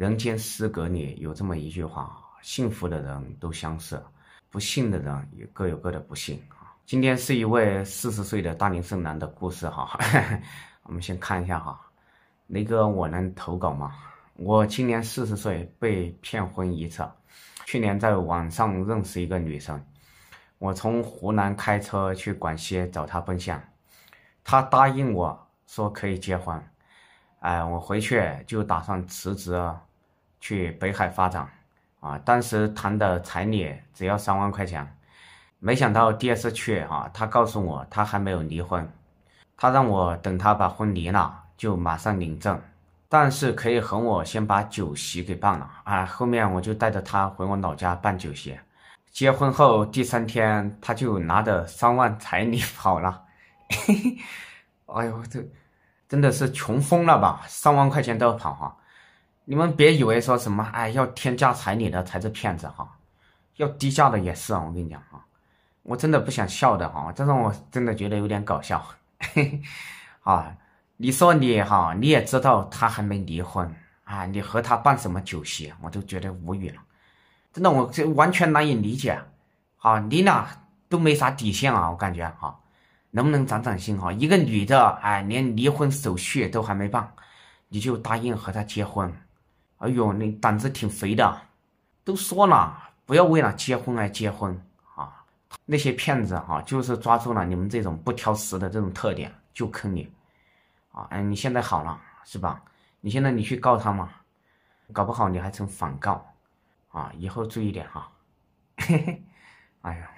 人间失格里有这么一句话：“幸福的人都相似，不幸的人也各有各的不幸。”啊，今天是一位四十岁的大龄剩男的故事。哈，我们先看一下哈，雷哥，我能投稿吗？我今年四十岁，被骗婚一次，去年在网上认识一个女生，我从湖南开车去广西找她奔现，她答应我说可以结婚。哎，我回去就打算辞职。去北海发展啊！当时谈的彩礼只要三万块钱，没想到第二次去啊，他告诉我他还没有离婚，他让我等他把婚离了就马上领证，但是可以和我先把酒席给办了啊！后面我就带着他回我老家办酒席，结婚后第三天他就拿着三万彩礼跑了，嘿嘿，哎呦这真的是穷疯了吧？三万块钱都要跑哈！你们别以为说什么哎要天价彩礼的才是骗子哈，要低价的也是啊！我跟你讲啊，我真的不想笑的哈，这让我真的觉得有点搞笑，嘿嘿，啊，你说你哈，你也知道他还没离婚啊，你和他办什么酒席，我都觉得无语了，真的我这完全难以理解，啊，你俩都没啥底线啊，我感觉哈，能不能长长心啊？一个女的哎，连离婚手续都还没办，你就答应和他结婚？哎呦，你胆子挺肥的，都说了不要为了结婚而结婚啊！那些骗子哈，就是抓住了你们这种不挑食的这种特点就坑你啊！哎，你现在好了是吧？你现在你去告他嘛，搞不好你还成反告啊！以后注意点哈。嘿 嘿，哎呀。